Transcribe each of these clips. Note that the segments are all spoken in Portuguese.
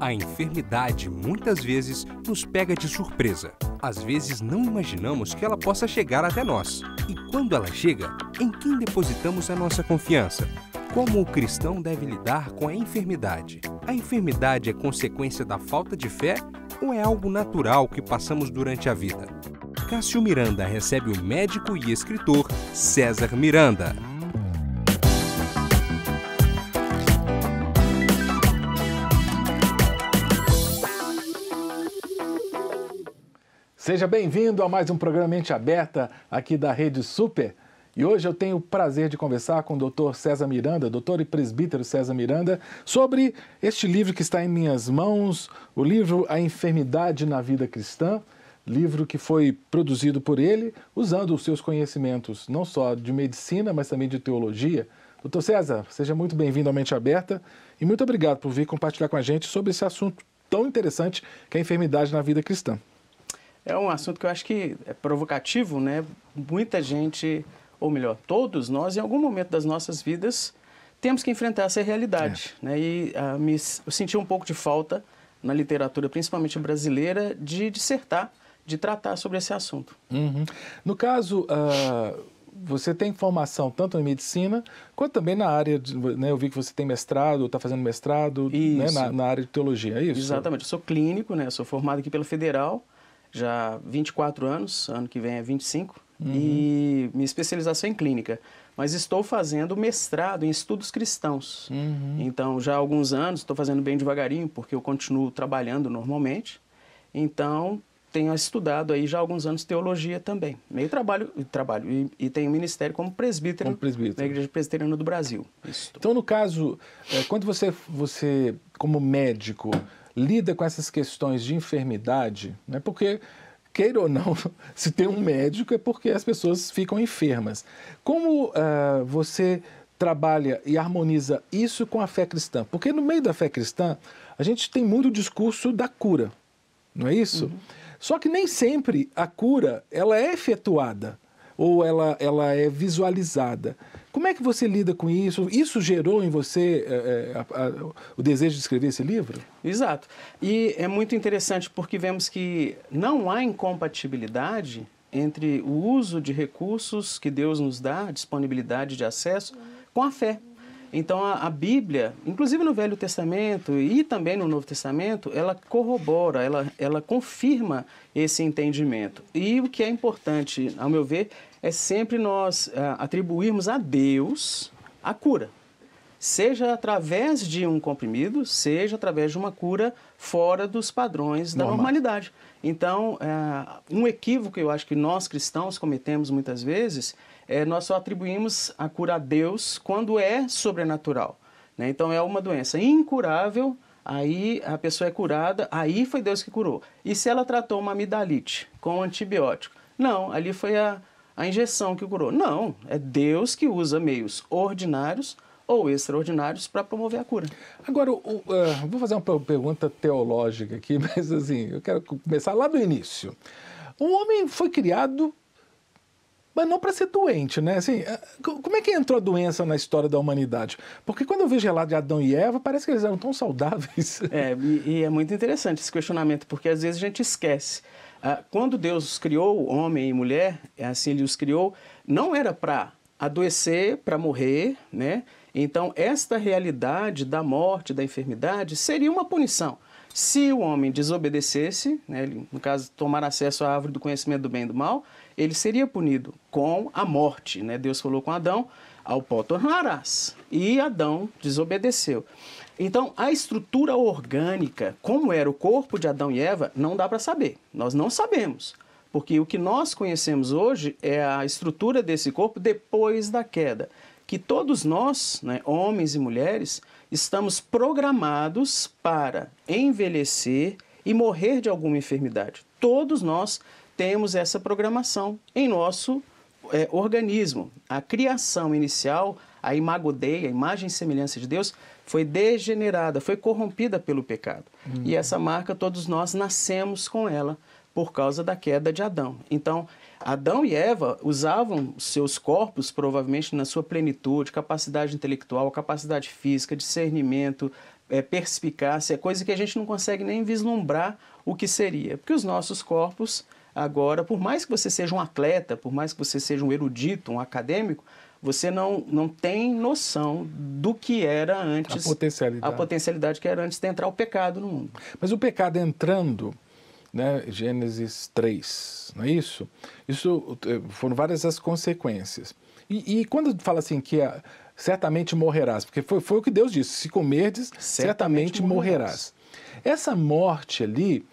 A enfermidade muitas vezes nos pega de surpresa. Às vezes não imaginamos que ela possa chegar até nós. E quando ela chega, em quem depositamos a nossa confiança? Como o cristão deve lidar com a enfermidade? A enfermidade é consequência da falta de fé ou é algo natural que passamos durante a vida? Cássio Miranda recebe o médico e escritor César Miranda. Seja bem-vindo a mais um programa Mente Aberta aqui da Rede Super. E hoje eu tenho o prazer de conversar com o Dr. César Miranda, doutor e presbítero César Miranda, sobre este livro que está em minhas mãos, o livro A Enfermidade na Vida Cristã, livro que foi produzido por ele, usando os seus conhecimentos não só de medicina, mas também de teologia. Doutor César, seja muito bem-vindo à Mente Aberta e muito obrigado por vir compartilhar com a gente sobre esse assunto tão interessante que é a enfermidade na vida cristã é um assunto que eu acho que é provocativo, né? Muita gente, ou melhor, todos nós, em algum momento das nossas vidas, temos que enfrentar essa realidade, é. né? E uh, me, eu senti um pouco de falta na literatura, principalmente brasileira, de dissertar, de tratar sobre esse assunto. Uhum. No caso uh, Você tem formação tanto em medicina quanto também na área, de, né, eu vi que você tem mestrado, está fazendo mestrado né, na, na, área de teologia, é isso? Exatamente, eu sou clínico, né, sou formado aqui pela Federal, já 24 anos, ano que vem é 25, uhum. e minha especialização é em clínica. Mas estou fazendo mestrado em estudos cristãos. Uhum. Então, já há alguns anos, estou fazendo bem devagarinho, porque eu continuo trabalhando normalmente. Então, tenho estudado aí já há alguns anos teologia também. Meio trabalho, trabalho e, e tenho ministério como presbítero, como presbítero. na Igreja Presbiteriana do Brasil. Então, no caso, eh, quando você, você como médico, lida com essas questões de enfermidade, né? porque, queira ou não, se tem um médico é porque as pessoas ficam enfermas. Como uh, você trabalha e harmoniza isso com a fé cristã? Porque no meio da fé cristã, a gente tem muito o discurso da cura, não é isso? Uhum. Só que nem sempre a cura ela é efetuada ou ela, ela é visualizada. Como é que você lida com isso? Isso gerou em você é, a, a, o desejo de escrever esse livro? Exato. E é muito interessante porque vemos que não há incompatibilidade entre o uso de recursos que Deus nos dá, disponibilidade de acesso, com a fé. Então a, a, Bíblia, inclusive no Velho Testamento e também no Novo Testamento, ela corrobora, ela, ela confirma esse entendimento. E o que é importante, ao meu ver, é sempre nós ah, atribuirmos a Deus a cura. Seja através de um comprimido, seja através de uma cura fora dos padrões da Normal. normalidade. Então, é, um equívoco que eu acho que nós cristãos cometemos muitas vezes é, nós só atribuímos a cura a Deus quando é sobrenatural. Né? Então é uma doença incurável, aí a pessoa é curada, aí foi Deus que curou. E se ela tratou uma amidalite com antibiótico? Não, ali foi a, a injeção que curou. Não, é Deus que usa meios ordinários ou extraordinários para promover a cura. Agora, o, uh, vou fazer uma pergunta teológica aqui, mas assim, eu quero começar lá do início. O homem foi criado mas não para ser doente, né? Assim, é, como é que entrou a doença na história da humanidade? Porque quando eu vejo relato de Adão e Eva, parece que eles eram tão saudáveis. É, e, e é muito interessante esse questionamento, porque às vezes a gente esquece. Ah, quando Deus criou homem e mulher, é assim ele os criou, não era para adoecer, para morrer, né? Então, esta realidade da morte, da enfermidade, seria uma punição. Se o homem desobedecesse, né, ele, no caso, tomar acesso à árvore do conhecimento do bem e do mal, ele seria punido com a morte. Né? Deus falou com Adão, ao pó tornarás. E Adão desobedeceu. Então, a estrutura orgânica, como era o corpo de Adão e Eva, não dá para saber. Nós não sabemos. Porque o que nós conhecemos hoje é a estrutura desse corpo depois da queda. Que todos nós, né, homens e mulheres, estamos programados para envelhecer e morrer de alguma enfermidade. Todos nós temos essa programação em nosso é, organismo. A criação inicial, a imago a imagem e semelhança de Deus, foi degenerada, foi corrompida pelo pecado. E hum. essa marca todos nós nascemos com ela por causa da queda de Adão. Então, Adão e Eva usavam seus corpos, provavelmente na sua plenitude, capacidade intelectual, capacidade física, discernimento, é, perspicácia, coisa que a gente não consegue nem vislumbrar o que seria, porque os nossos corpos Agora, por mais que você seja um atleta, por mais que você seja um erudito, um acadêmico, você não, não tem noção do que era antes. A potencialidade. A potencialidade que era antes de entrar o pecado no mundo. Mas o pecado entrando, né, Gênesis 3, não é isso? Isso eh, foram várias as consequências. E, e quando fala assim que a, ah, certamente morrerás, porque foi, foi o que Deus disse: se comerdes, certamente, certamente morrerás. morrerás. Essa morte ali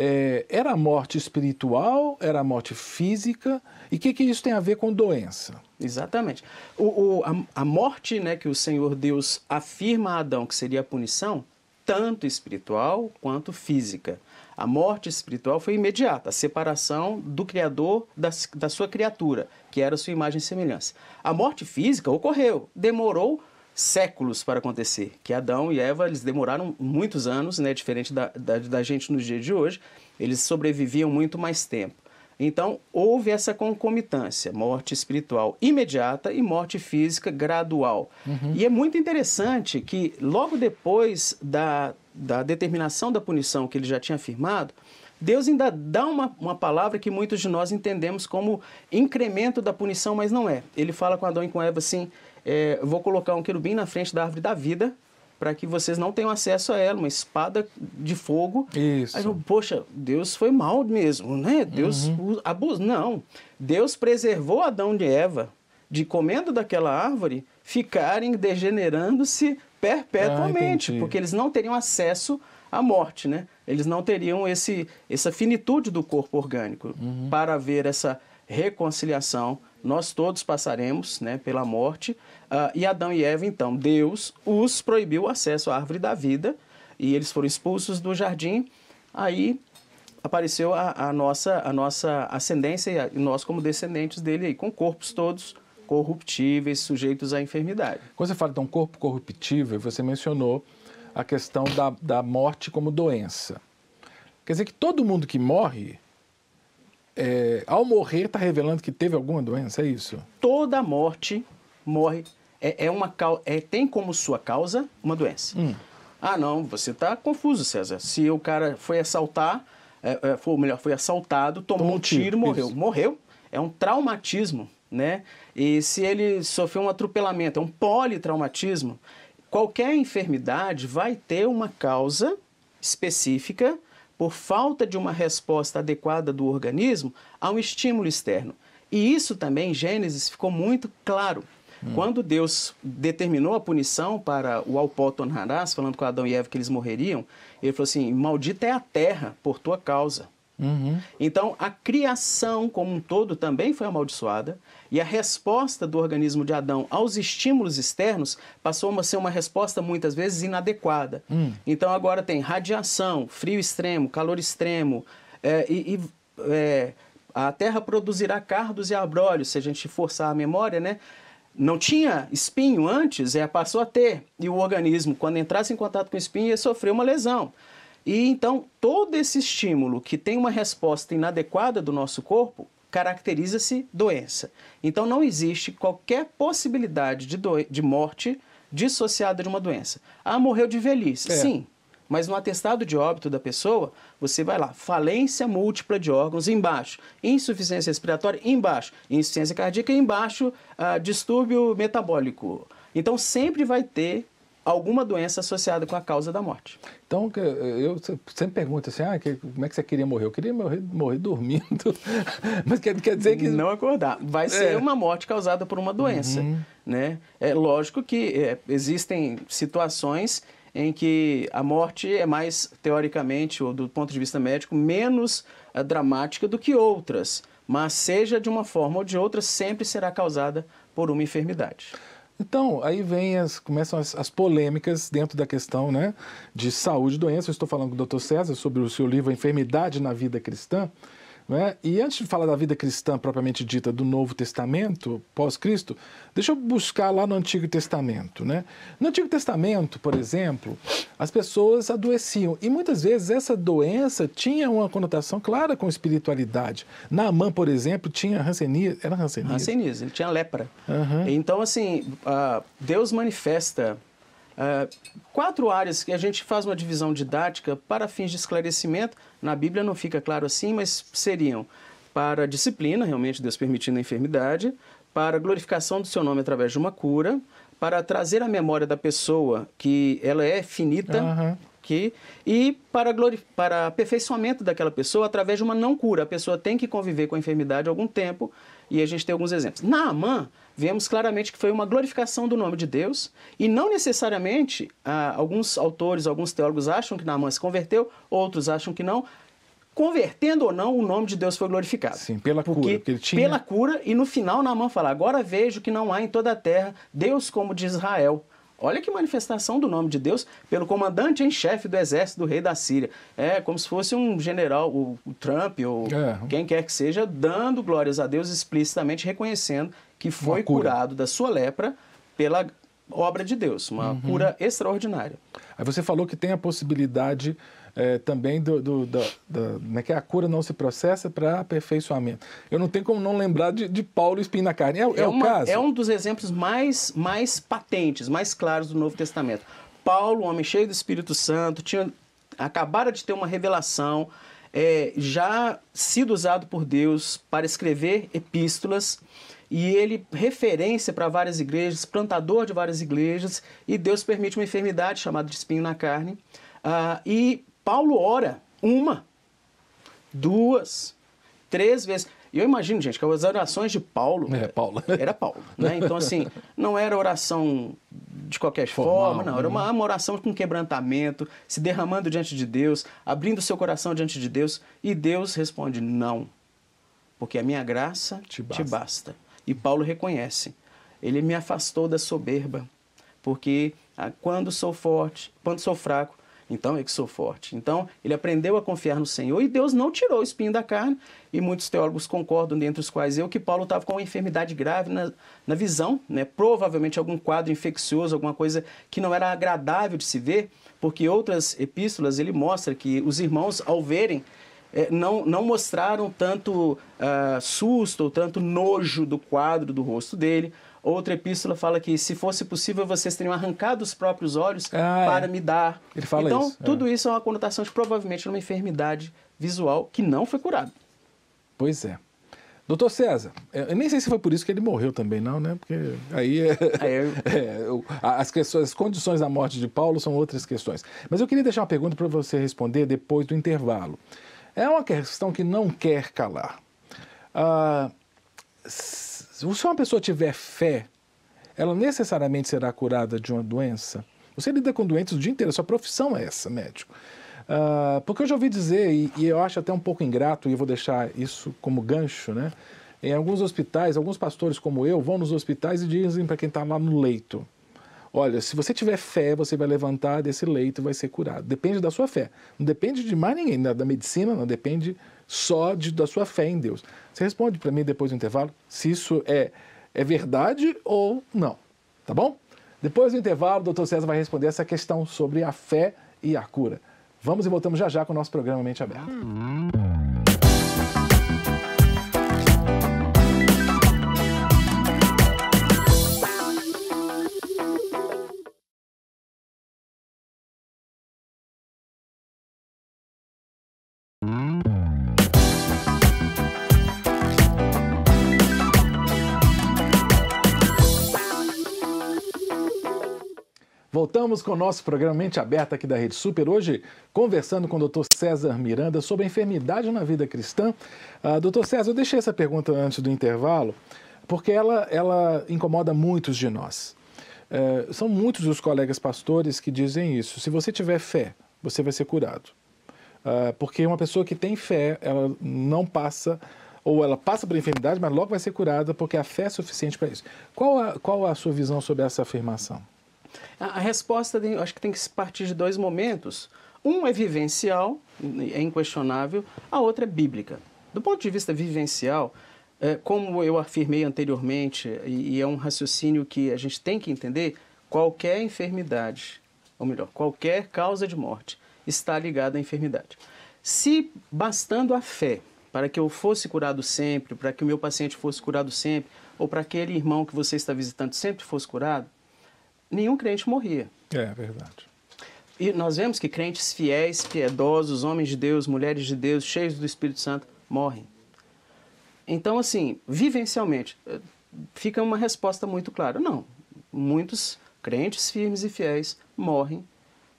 é, era a morte espiritual, era a morte física, e o que, que isso tem a ver com doença? Exatamente. O, o, a, a, morte né, que o Senhor Deus afirma a Adão que seria a punição, tanto espiritual quanto física. A morte espiritual foi imediata, a separação do Criador da, da sua criatura, que era sua imagem e semelhança. A morte física ocorreu, demorou séculos para acontecer, que Adão e Eva eles demoraram muitos anos, né, diferente da, da, da gente nos dias de hoje, eles sobreviviam muito mais tempo. Então, houve essa concomitância, morte espiritual imediata e morte física gradual. Uhum. E é muito interessante que, logo depois da, da determinação da punição que ele já tinha afirmado, Deus ainda dá uma, uma palavra que muitos de nós entendemos como incremento da punição, mas não é. Ele fala com Adão e com Eva assim: é, vou colocar um querubim na frente da árvore da vida para que vocês não tenham acesso a ela, uma espada de fogo. Isso. Aí, poxa, Deus foi mal mesmo, né? Deus uhum. abusa. Não. Deus preservou Adão e Eva de comendo daquela árvore ficarem degenerando-se perpetuamente, ah, porque eles não teriam acesso à morte, né? Eles não teriam esse, essa finitude do corpo orgânico uhum. para ver essa reconciliação nós todos passaremos né, pela morte. Uh, e Adão e Eva, então, Deus os proibiu o acesso à árvore da vida e eles foram expulsos do jardim. Aí apareceu a, a nossa, a nossa ascendência e nós, como descendentes dele, aí, com corpos todos corruptíveis, sujeitos à enfermidade. Quando você fala de um corpo corruptível, você mencionou a questão da, da morte como doença. Quer dizer que todo mundo que morre é, ao morrer, está revelando que teve alguma doença, é isso? Toda morte morre. É, é uma, é, tem como sua causa uma doença. Hum. Ah, não, você está confuso, César. Se o cara foi assaltar, é, é, foi, ou melhor, foi assaltado, tomou, tomou um tiro, tiro morreu. Isso. Morreu. É um traumatismo, né? E se ele sofreu um atropelamento, é um politraumatismo, qualquer enfermidade vai ter uma causa específica por falta de uma resposta adequada do organismo a um estímulo externo. E isso também, em Gênesis, ficou muito claro. Hum. Quando Deus determinou a punição para o Alpóton Harás, falando com Adão e Eva que eles morreriam, ele falou assim: Maldita é a terra por tua causa. Uhum. Então, a criação como um todo também foi amaldiçoada, e a resposta do organismo de Adão aos estímulos externos passou a ser uma resposta muitas vezes inadequada. Uhum. Então, agora tem radiação, frio extremo, calor extremo, é, e, e é, a Terra produzirá cardos e abrolhos, se a gente forçar a memória, né? não tinha espinho antes, é, passou a ter. E o organismo, quando entrasse em contato com espinho, ia sofrer uma lesão. E então, todo esse estímulo que tem uma resposta inadequada do nosso corpo caracteriza-se doença. Então, não existe qualquer possibilidade de, de morte dissociada de uma doença. Ah, morreu de velhice. É. Sim. Mas no atestado de óbito da pessoa, você vai lá, falência múltipla de órgãos embaixo, insuficiência respiratória embaixo, insuficiência cardíaca embaixo, ah, distúrbio metabólico. Então sempre vai ter alguma doença associada com a causa da morte. Então, eu sempre pergunto assim, ah, como é que você queria morrer? Eu queria morrer, morrer dormindo, mas quer, quer dizer que... Não acordar. Vai é. ser uma morte causada por uma doença, uhum. né? É lógico que é, existem situações em que a morte é mais, teoricamente, ou do ponto de vista médico, menos eh, dramática do que outras, mas seja de uma forma ou de outra, sempre será causada por uma enfermidade. Então, aí vem as, começam as, as, polêmicas dentro da questão né, de saúde e doença. Eu estou falando com o Dr. César sobre o seu livro Enfermidade na Vida Cristã. Né? E antes de falar da vida cristã propriamente dita do Novo Testamento, pós-Cristo, deixa eu buscar lá no Antigo Testamento. Né? No Antigo Testamento, por exemplo, as pessoas adoeciam e muitas vezes essa doença tinha uma conotação clara com espiritualidade. Naamã, por exemplo, tinha rancenias. Era rancenias? Rancenias, ele tinha lepra. Uhum. Então, assim, Deus manifesta eh, quatro áreas que a gente faz uma divisão didática para fins de esclarecimento, na Bíblia não fica claro assim, mas seriam para disciplina, realmente Deus permitindo a enfermidade, para glorificação do seu nome através de uma cura, para trazer à memória da pessoa que ela é finita, uhum. que, e para, para aperfeiçoamento daquela pessoa através de uma não cura. A pessoa tem que conviver com a enfermidade algum tempo, e a gente tem alguns exemplos. Naamã, vemos claramente que foi uma glorificação do nome de Deus e não necessariamente ah, alguns autores, alguns teólogos acham que Naamã se converteu, outros acham que não. Convertendo ou não, o nome de Deus foi glorificado. Sim, pela porque, cura. Porque ele tinha... Pela cura, e no final Naamã fala: Agora vejo que não há em toda a terra Deus como de Israel. Olha que manifestação do nome de Deus pelo comandante em chefe do exército do rei da Síria. É como se fosse um general, o, o Trump ou é. quem quer que seja, dando glórias a Deus explicitamente, reconhecendo que foi curado da sua lepra pela obra de Deus, uma uhum. cura extraordinária. Aí você falou que tem a possibilidade é, também do, do, da, né, que a cura não se processa para aperfeiçoamento. Eu não tenho como não lembrar de, de Paulo espinho na carne. É, é, é uma, o caso? É um dos exemplos mais, mais patentes, mais claros do Novo Testamento. Paulo, homem cheio do Espírito Santo, tinha acabara de ter uma revelação, é, já sido usado por Deus para escrever epístolas. E ele referência para várias igrejas, plantador de várias igrejas, e Deus permite uma enfermidade chamada de espinho na carne. Ah, e Paulo ora uma, duas, três vezes. E eu imagino, gente, que as orações de Paulo. É, Paulo. Era Paulo. Né? Então, assim, não era oração de qualquer Formal, forma, não. Era uma, né? uma, oração com quebrantamento, se derramando diante de Deus, abrindo seu coração diante de Deus. E Deus responde: não, porque a minha graça te basta. Te basta. E Paulo reconhece: ele me afastou da soberba, porque ah, quando sou forte, quando sou fraco, então é que sou forte. Então, ele aprendeu a confiar no Senhor e Deus não tirou o espinho da carne. E muitos teólogos concordam, dentre os quais eu, que Paulo estava com uma enfermidade grave na, na visão, né? provavelmente algum quadro infeccioso, alguma coisa que não era agradável de se ver, porque outras epístolas ele mostra que os irmãos, ao verem é, não, não mostraram tanto uh, susto ou tanto nojo do quadro do rosto dele. Outra epístola fala que, se fosse possível, vocês teriam arrancado os próprios olhos ah, é. para é. me dar. Ele fala então, isso. Então, tudo é. isso é uma conotação de provavelmente uma enfermidade visual que não foi curada. Pois é. Doutor César, eu nem sei se foi por isso que ele morreu também, não, né? Porque aí, é, é, as, questões, as condições da morte de Paulo são outras questões. Mas eu queria deixar uma pergunta para você responder depois do intervalo. É uma questão que não quer calar. Ah, se uma pessoa tiver fé, ela necessariamente será curada de uma doença. Você lida com doentes o dia inteiro, a sua profissão é essa, médico. Ah, porque eu já ouvi dizer, e, e eu acho até um pouco ingrato, e eu vou deixar isso como gancho, né? Em alguns hospitais, alguns pastores como eu vão nos hospitais e dizem para quem está lá no leito: Olha, se você tiver fé, você vai levantar desse leito e vai ser curado. Depende da sua fé. Não depende de mais ninguém, da medicina, não depende só de, da sua fé em Deus. Você responde para mim depois do intervalo se isso é, é verdade ou não, tá bom? Depois do intervalo, o doutor César vai responder essa questão sobre a fé e a cura. Vamos e voltamos já já com o nosso programa Mente Aberta. Hum. Voltamos com o nosso programa Mente Aberta aqui da Rede Super, hoje conversando com o Dr. César Miranda sobre a enfermidade na vida cristã. Uh, ah, Dr. César, eu deixei essa pergunta antes do intervalo, porque ela, ela incomoda muitos de nós. Uh, são muitos os colegas pastores que dizem isso. Se você tiver fé, você vai ser curado. Uh, porque uma pessoa que tem fé, ela não passa ou ela passa por enfermidade, mas logo vai ser curada, porque a fé é suficiente para isso. Qual a, qual a sua visão sobre essa afirmação? A, resposta, acho que tem que partir de dois momentos. Um é vivencial, é inquestionável, a outra é bíblica. Do ponto de vista vivencial, é, como eu afirmei anteriormente, e, e é um raciocínio que a gente tem que entender, qualquer enfermidade, ou melhor, qualquer causa de morte, está ligada à enfermidade. Se bastando a fé para que eu fosse curado sempre, para que o meu paciente fosse curado sempre, ou para aquele irmão que você está visitando sempre fosse curado, nenhum crente morria. É, é verdade. E nós vemos que crentes fiéis, piedosos, homens de Deus, mulheres de Deus, cheios do Espírito Santo, morrem. Então, assim, vivencialmente, eh, fica uma resposta muito clara. Não, muitos crentes firmes e fiéis morrem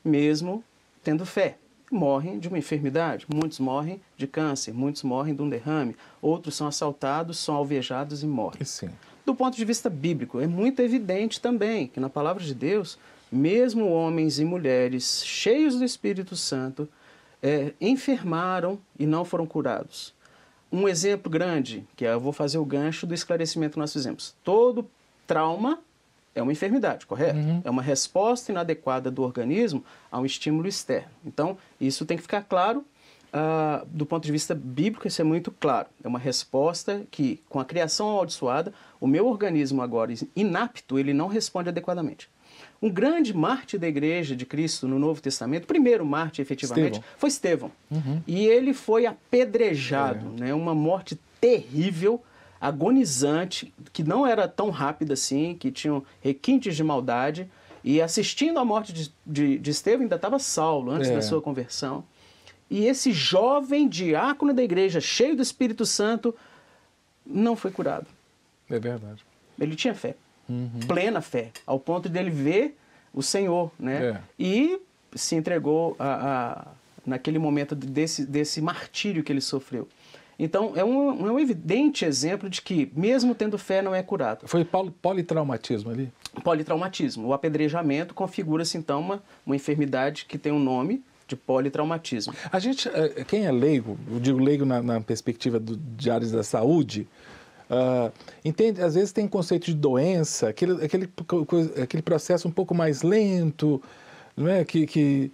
mesmo tendo fé. Morrem de uma enfermidade, muitos morrem de câncer, muitos morrem de um derrame, outros são assaltados, são alvejados e morrem. Sim. Do ponto de vista bíblico, é muito evidente também que na palavra de Deus, mesmo homens e mulheres cheios do Espírito Santo é, enfermaram e não foram curados. Um exemplo grande, que eu vou fazer o gancho do esclarecimento que nós fizemos. Todo trauma é uma enfermidade, correto? Uhum. É uma resposta inadequada do organismo a um estímulo externo. Então, isso tem que ficar claro uh, do ponto de vista bíblico, isso é muito claro. É uma resposta que, com a criação amaldiçoada, o meu organismo agora inapto, ele não responde adequadamente. Um grande mártir da igreja de Cristo no Novo Testamento, primeiro marte efetivamente, Estevão. foi Estevão. Uhum. E ele foi apedrejado, é. né? uma morte terrível, agonizante, que não era tão rápida assim, que tinham requintes de maldade. E assistindo à morte de, de, de Estevão, ainda estava Saulo, antes é. da sua conversão. E esse jovem diácono da igreja, cheio do Espírito Santo, não foi curado. É verdade. Ele tinha fé, uhum. plena fé, ao ponto de ele ver o Senhor, né? É. E se entregou a, a, naquele momento desse, desse martírio que ele sofreu. Então, é um, é um evidente exemplo de que, mesmo tendo fé, não é curado. Foi politraumatismo ali? Politraumatismo. O apedrejamento configura-se, então, uma, uma enfermidade que tem um nome, de politraumatismo. A gente, eh, quem é leigo, eu digo leigo na, na perspectiva do, de áreas da saúde, Uh, entende? Às vezes tem conceito de doença, aquele, aquele, aquele processo um pouco mais lento, não é? que, que,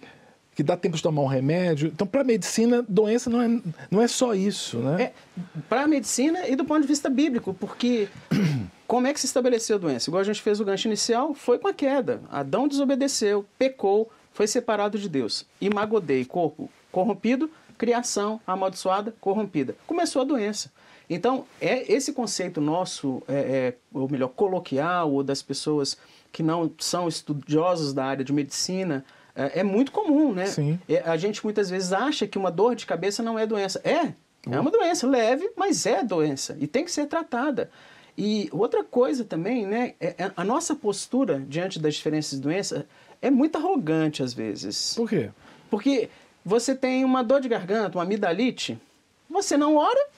que dá tempo de tomar um remédio. Então, para a medicina, doença não é, não é só isso, né? É, para a medicina e do ponto de vista bíblico, porque como é que se estabeleceu a doença? Igual a gente fez o gancho inicial, foi com a queda. Adão desobedeceu, pecou, foi separado de Deus. Imagodei, corpo corrompido, criação amaldiçoada, corrompida. Começou a doença. Então, é esse conceito nosso, é, é, ou melhor, coloquial, ou das pessoas que não são estudiosos da área de medicina, é, é muito comum, né? Sim. É, a gente muitas vezes acha que uma dor de cabeça não é doença. É, uhum. é uma uhum. doença leve, mas é doença e tem que ser tratada. E outra coisa também, né, é, é a nossa postura diante das diferentes doenças é muito arrogante às vezes. Por quê? Porque você tem uma dor de garganta, uma amidalite, você não ora.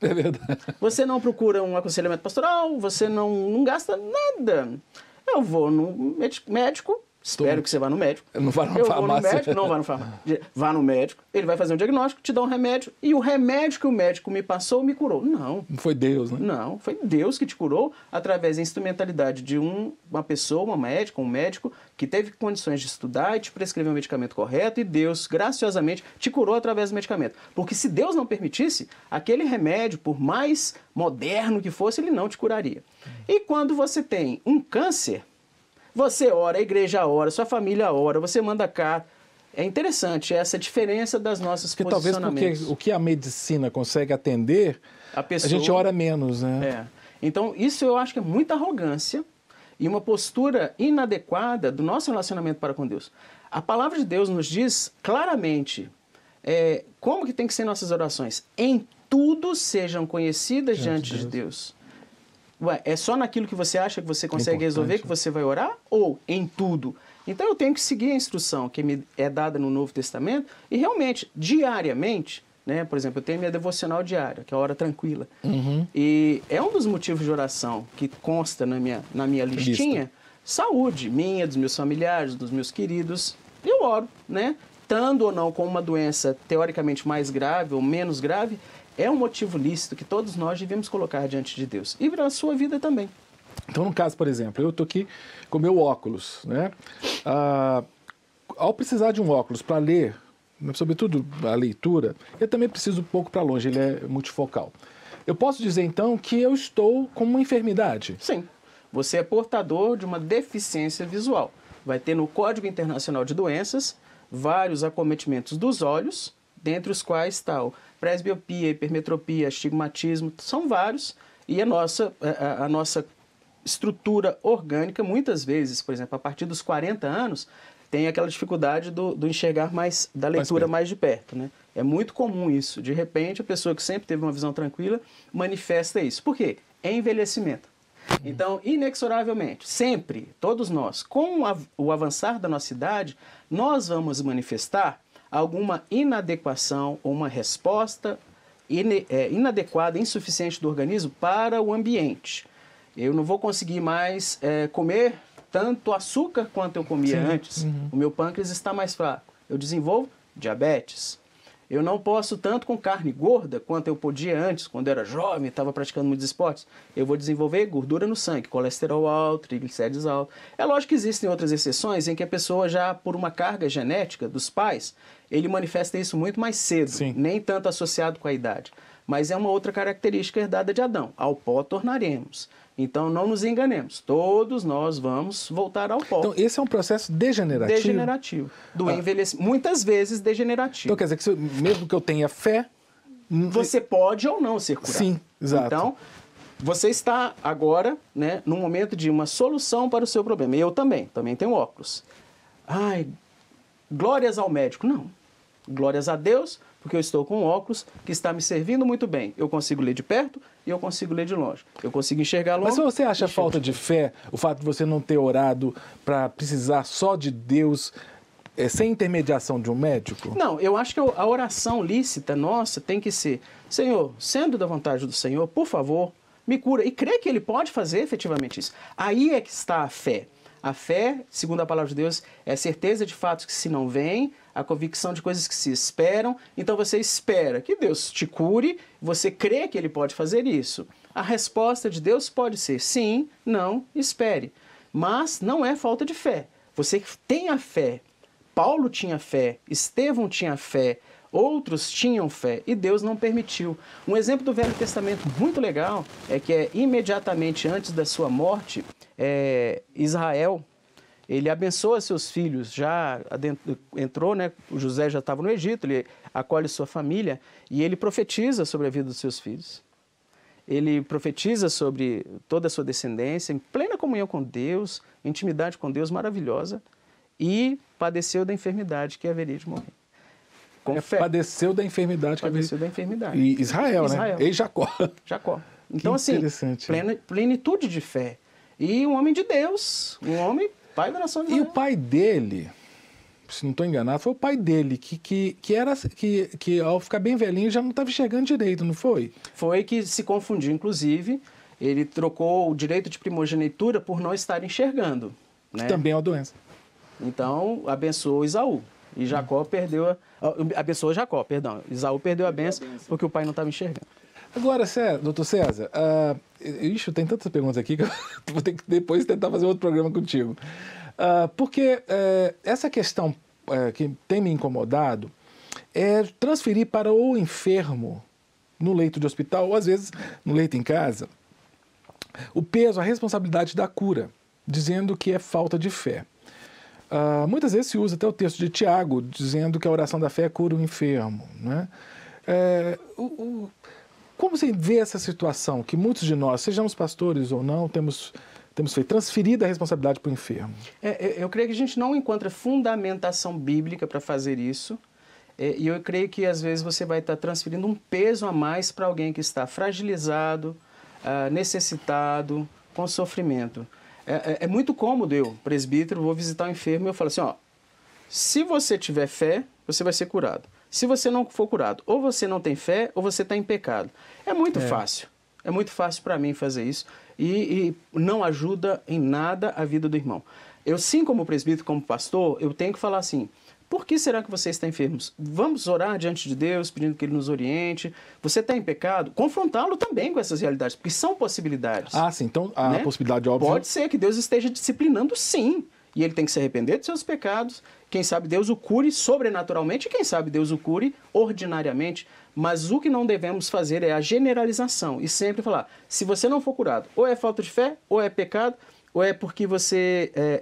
É verdade. Você não procura um aconselhamento pastoral, você não, não gasta nada. Eu vou no médico, Espero que você vá no médico. Não vá na farmácia. no médico, não vá no farmácia. Vá no médico, ele vai fazer um diagnóstico, te dá um remédio, e o remédio que o médico me passou me curou. Não. Não foi Deus, né? Não, foi Deus que te curou através da instrumentalidade de um, uma pessoa, uma médica, um médico, que teve condições de estudar e te prescrever o medicamento correto, e Deus, graciosamente, te curou através do medicamento. Porque se Deus não permitisse, aquele remédio, por mais moderno que fosse, ele não te curaria. E quando você tem um câncer, você ora, a igreja ora, sua família ora, você manda carta. É interessante essa diferença das nossas que talvez porque o que a medicina consegue atender, a, pessoa, a gente ora menos, né? É. Então, isso eu acho que é muita arrogância e uma postura inadequada do nosso relacionamento para com Deus. A palavra de Deus nos diz claramente é, como que tem que ser nossas orações. Em tudo sejam conhecidas diante, diante de Deus. Deus. Ué, é só naquilo que você acha que você é consegue Importante. resolver que você vai orar? Ou em tudo? Então eu tenho que seguir a instrução que me é dada no Novo Testamento e realmente, diariamente, né? Por exemplo, eu tenho minha devocional diária, que é a hora tranquila. Uhum. E é um dos motivos de oração que consta na minha, na minha listinha. Lista. Saúde minha, dos meus familiares, dos meus queridos. Eu oro, né? Tando ou não com uma doença teoricamente mais grave ou menos grave, é um motivo lícito que todos nós devemos colocar diante de Deus e para a sua vida também. Então, no caso, por exemplo, eu estou aqui com meu óculos, né? Ah, ao precisar de um óculos para ler, né, sobretudo a leitura, eu também preciso um pouco para longe, ele é multifocal. Eu posso dizer então que eu estou com uma enfermidade? Sim. Você é portador de uma deficiência visual. Vai ter no Código Internacional de Doenças vários acometimentos dos olhos, dentre os quais está o presbiopia, hipermetropia, astigmatismo, são vários. E a nossa, a, a nossa estrutura orgânica, muitas vezes, por exemplo, a partir dos 40 anos, tem aquela dificuldade do, do enxergar mais, da leitura mais, mais de perto, né? É muito comum isso. De repente, a pessoa que sempre teve uma visão tranquila manifesta isso. Por quê? É envelhecimento. Uhum. Então, inexoravelmente, sempre, todos nós, com o avançar da nossa idade, nós vamos manifestar alguma inadequação ou uma resposta é, inadequada, insuficiente do organismo para o ambiente. Eu não vou conseguir mais é, comer tanto açúcar quanto eu comia Sim. antes. Uhum. O meu pâncreas está mais fraco. Eu desenvolvo diabetes. Eu não posso tanto com carne gorda quanto eu podia antes, quando era jovem, estava praticando muitos esportes. Eu vou desenvolver gordura no sangue, colesterol alto, triglicérides alto. É lógico que existem outras exceções em que a pessoa já, por uma carga genética dos pais, ele manifesta isso muito mais cedo, Sim. nem tanto associado com a idade mas é uma outra característica herdada de Adão. Ao pó tornaremos. Então não nos enganemos, todos nós vamos voltar ao pó. Então esse é um processo degenerativo. Degenerativo. Do ah. envelhecimento, muitas vezes degenerativo. Então quer dizer que se, mesmo que eu tenha fé, você pode ou não ser curado. Sim, exato. Então você está agora, né, num momento de uma solução para o seu problema. Eu também, também tenho óculos. Ai, glórias ao médico. Não. Glórias a Deus, porque eu estou com um óculos que está me servindo muito bem. Eu consigo ler de perto e eu consigo ler de longe. Eu consigo enxergar longe. Mas você acha falta de fé o fato de você não ter orado para precisar só de Deus? É, sem intermediação de um médico? Não, eu acho que a oração lícita nossa tem que ser: Senhor, sendo da vontade do Senhor, por favor, me cura. E crê que ele pode fazer efetivamente isso. Aí é que está a fé. A fé, segundo a palavra de Deus, é a certeza de fatos que se não vêm, a convicção de coisas que se esperam. Então você espera que Deus te cure, você crê que ele pode fazer isso. A resposta de Deus pode ser sim, não, espere. Mas não é falta de fé. Você tem a fé. Paulo tinha fé, Estevão tinha fé, Outros tinham fé e Deus não permitiu. Um exemplo do Velho Testamento muito legal é que é imediatamente antes da sua morte, é, Israel ele abençoa seus filhos, já entrou, né? O José já estava no Egito, ele acolhe sua família e ele profetiza sobre a vida dos seus filhos. Ele profetiza sobre toda a sua descendência, em plena comunhão com Deus, intimidade com Deus maravilhosa, e padeceu da enfermidade que haveria de morrer. Padeceu da enfermidade. Compadeceu da enfermidade. E Israel, né? Israel. né? E Jacó. Jacó. Então, assim, plenitude de fé. E um homem de Deus, um homem pai da nação de Israel. E o pai dele, se não estou enganado, foi o pai dele que, que, que era que, que ao ficar bem velhinho já não estava enxergando direito, não foi? Foi que se confundiu, inclusive. Ele trocou o direito de primogenitura por não estar enxergando. Né? Também é uma doença. Então, abençoou Isaú. E Jacó perdeu a, abençoou Jacó, perdão. Isaú perdeu a benção porque o pai não estava enxergando. Agora, César, doutor César, uh, ixi, tem tantas perguntas aqui que eu vou ter que depois tentar fazer outro programa contigo. Uh, porque uh, essa questão uh, que tem me incomodado é transferir para o enfermo no leito de hospital, ou às vezes no leito em casa, o peso, a responsabilidade da cura, dizendo que é falta de fé. Uh, muitas vezes se usa até o texto de Tiago, dizendo que a oração da fé é cura o enfermo. Né? É, o, o, como você vê essa situação que muitos de nós, sejamos pastores ou não, temos temos feito transferida a responsabilidade para o enfermo? É, é, eu creio que a gente não encontra fundamentação bíblica para fazer isso. É, e eu creio que às vezes você vai estar transferindo um peso a mais para alguém que está fragilizado, uh, necessitado, com sofrimento. É, é, é muito cômodo eu, presbítero, vou visitar o um enfermo e eu falo assim, ó, se você tiver fé, você vai ser curado. Se você não for curado, ou você não tem fé, ou você está em pecado. É muito é. fácil. É muito fácil para mim fazer isso e, e, não ajuda em nada a vida do irmão. Eu, sim, como presbítero, como pastor, eu tenho que falar assim: por que será que você está enfermo? Vamos orar diante de Deus, pedindo que Ele nos oriente. Você está em pecado? Confrontá-lo também com essas realidades, porque são possibilidades. Ah, sim. Então, a né? possibilidade óbvia... Pode ser que Deus esteja disciplinando, sim. E ele tem que se arrepender dos seus pecados. Quem sabe Deus o cure sobrenaturalmente, e quem sabe Deus o cure ordinariamente. Mas o que não devemos fazer é a generalização e sempre falar: se você não for curado, ou é falta de fé, ou é pecado, ou é porque você é,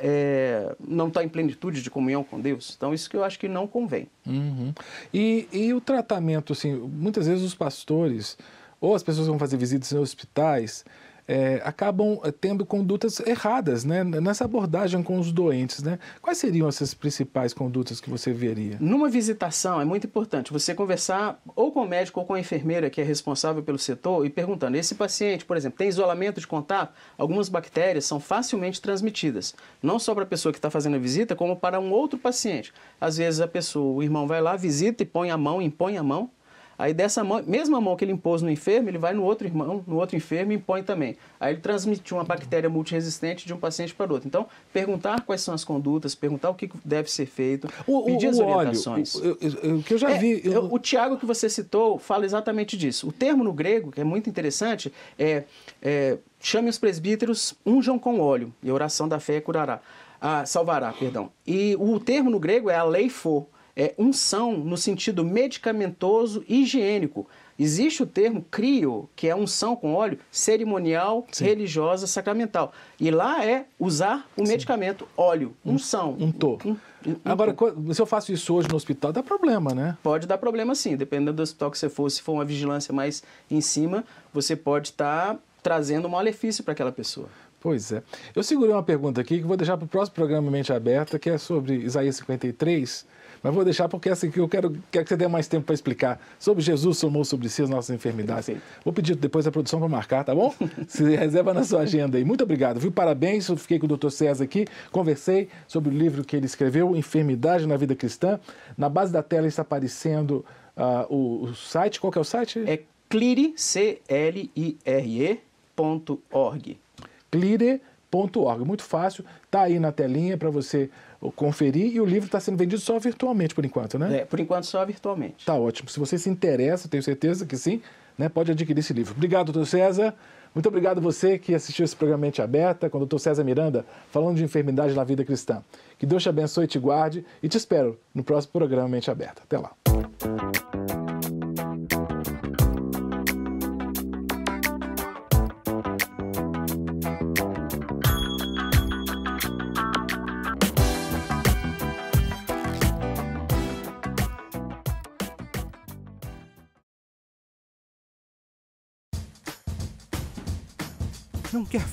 é, não está em plenitude de comunhão com Deus? Então, isso que eu acho que não convém. Uhum. E, e o tratamento, assim, muitas vezes os pastores ou as pessoas vão fazer visitas em hospitais é, acabam é, tendo condutas erradas né, nessa abordagem com os doentes. Né? Quais seriam essas principais condutas que você veria? Numa visitação, é muito importante você conversar ou com o médico ou com a enfermeira que é responsável pelo setor e perguntando: esse paciente, por exemplo, tem isolamento de contato? Algumas bactérias são facilmente transmitidas, não só para a pessoa que está fazendo a visita, como para um outro paciente. Às vezes a pessoa, o irmão vai lá, visita e põe a mão, impõe a mão Aí dessa mão, mesma mão que ele impôs no enfermo, ele vai no outro irmão, no outro enfermo e impõe também. Aí ele transmitiu uma bactéria multiresistente de um paciente para outro. Então, perguntar quais são as condutas, perguntar o que deve ser feito, o, pedir o, as orientações. o, que eu já é, vi... Eu... O Tiago que você citou fala exatamente disso. O termo no grego, que é muito interessante, é, é chame os presbíteros, unjam com óleo, e a oração da fé é curará. Ah, salvará, perdão. E o termo no grego é a lei for é, unção no sentido medicamentoso e higiênico. Existe o termo crio, que é unção com óleo cerimonial, Sim. religiosa, sacramental. E lá é usar o Sim. medicamento óleo, unção. Um, um to. Um, um, Agora, se eu faço isso hoje no hospital, dá problema, né? Pode dar problema sim, dependendo do hospital que você for. Se for uma vigilância mais em cima, você pode estar tá trazendo um malefício para aquela pessoa. Pois é. Eu segurei uma pergunta aqui que vou deixar para o próximo programa Mente Aberta, que é sobre Isaías 53, mas vou deixar porque essa assim, aqui eu quero, quero que você dê mais tempo para explicar. Sobre Jesus somou sobre si as nossas enfermidades. Perfeito. Vou pedir depois a produção para marcar, tá bom? Se reserva na sua agenda aí. Muito obrigado, viu? Parabéns, eu fiquei com o doutor César aqui, conversei sobre o livro que ele escreveu, Enfermidade na Vida Cristã. Na base da tela está aparecendo uh, o, o, site, qual que é o site? É clire, c l i r clire.org. Muito fácil, tá aí na telinha para você conferir e o livro está sendo vendido só virtualmente por enquanto, né? É, por enquanto só virtualmente. Tá ótimo. Se você se interessa, tenho certeza que sim, né, pode adquirir esse livro. Obrigado, doutor César. Muito obrigado você que assistiu esse programa Mente Aberta com o doutor César Miranda falando de enfermidade na vida cristã. Que Deus te abençoe, te guarde e te espero no próximo programa Mente Aberta. Até lá.